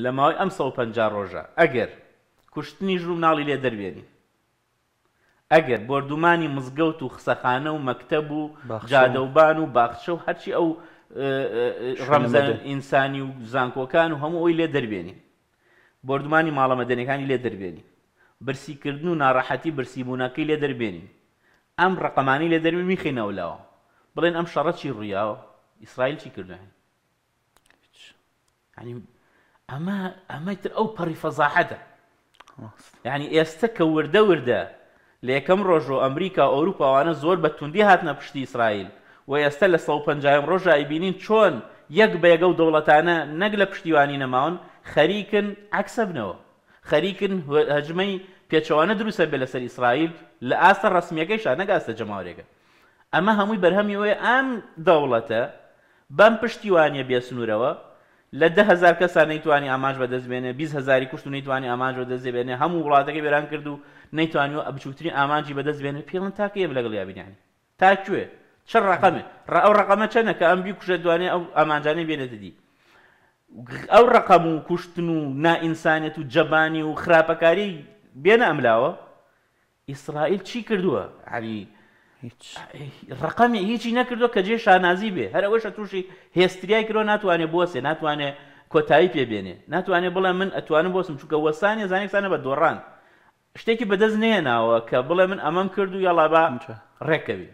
لە ماوەی ئەم 150 ڕۆژە ئەگەر کوشتنی ژووناڵی لێ دەربێنی ئەگەر بردومانی مزگەوت و خسەخانە و مەکتەب و جادەوبان و باخشە و هەرچی ئەو ڕەمزەن ئینسانی و زانکۆکان و هەموو ئەوی لێ دەربێنی بردومانی ماڵەمەدەنەکانی لێ دەربێنی برسیکردن و ناڕەحەتی برسیبوونەکەی لێ دەربێنی ئەم ڕقەمانی لێ دەربێن میخینەوە لاوە بڵێن ئەم شەڕەتی ڕویاوە ئیسرائیل چی کردوێن ینی ئەمە ئەمەتر ئەو پەڕی فەزاحەتە یعنی ئێستا کە وردە وردە لە یەکەم ڕۆژۆ ئەمریکا ئەوروپاوانە زۆر بە توندی هاتنە پشتی ئیسرائیل و ئێستا لە 150 ڕۆژای بینین چۆن یەک بەیەگە و دەوڵەتانە نەک لە پشتیوانی نەماون خەریکن عکسە بنەوە خەریکن هەجمەی پێچەوانە دروستە بێ لەسەر ئیسرائیل لە ئاستە ڕسمیەکەی شانەگاستە جەماورێکە ئەمە هەمووی بەرهەمیەوەی ئام دەوڵەتە بەم پشتیوانە بێسنوورەوە لە دههزار کەسان نەیتوانانی ئاماژ بەدەستبێنێ هزاری کوشت و نەیتوانانی ئاماژ بەدەستبێنێ هەموو وڵاتەکە بێران کرد و نەیتوانیوە ئەبچووترین ئامانجی بەدەستبێنێ پێڵن تاکەێ لەگەڵ یابینانی تاکوێ چ ڕقمێ ئەو ڕقەمە چەنە کە ئەم بی کوشە دوانێ ئەو ئامانجانەی بێنێتە دی ئەو ڕقم و کوشتن و نائینسانێت و جەبانی و خراپەکاری بێنە ئەملاوە ئیسرائیل چی کردووە هەری ڕقەمی هیچی نەکردو کە جێ شانازی بێ هەر ئەوەشە تووشی هێستریای کرۆ ناتوانێت بۆسێ ناتوانێت کۆتایی پێبێنێ ناتوانێت بڵێ من ئەتوانم بۆسم چونکە وەسانی زانێکسانە بە دۆڕان شتێکی بەدەست نێناوە کە بڵێ من ئەمەم کرد و یاڵابا ڕێکەوی.